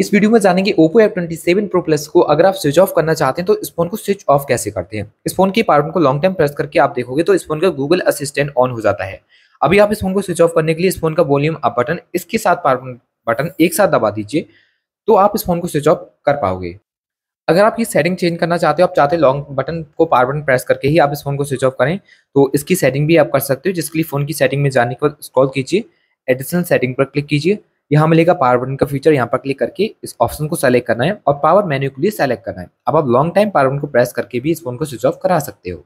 इस वीडियो में जानेंगे Oppo F twenty seven pro plus को अगर आप स्विच ऑफ करना चाहते हैं तो इस फोन को स्विच ऑफ कैसे करते हैं इस फोन की पार्टन को लॉन्ग टाइम प्रेस करके आप देखोगे तो इस फोन का गूगल असिस्टेंट ऑन हो जाता है अभी आप इस फोन को स्विच ऑफ करने के लिए इस फोन का वॉल्यूम अप बटन इसके साथ पावर बटन एक साथ दबा दीजिए तो आप इस फोन को स्विच ऑफ कर पाओगे अगर आप ये सेटिंग चेंज करना चाहते हो आप चाहते लॉन्ग बटन को पार बटन प्रेस करके ही आप इस फोन को स्विच ऑफ करें तो इसकी सेटिंग भी आप कर सकते हो जिसके लिए फोन की सेटिंग में जाने के बाद स्क्रॉल कीजिए एडिशनल सेटिंग पर क्लिक कीजिए यहाँ मिलेगा पावर बटन का फीचर यहाँ पर क्लिक करके इस ऑप्शन को सेलेक्ट करना है और पावर मेन्यू के लिए सेलेक्ट करना है अब आप लॉन्ग टाइम पावर बटन को प्रेस करके भी इस फोन को स्विच ऑफ करा सकते हो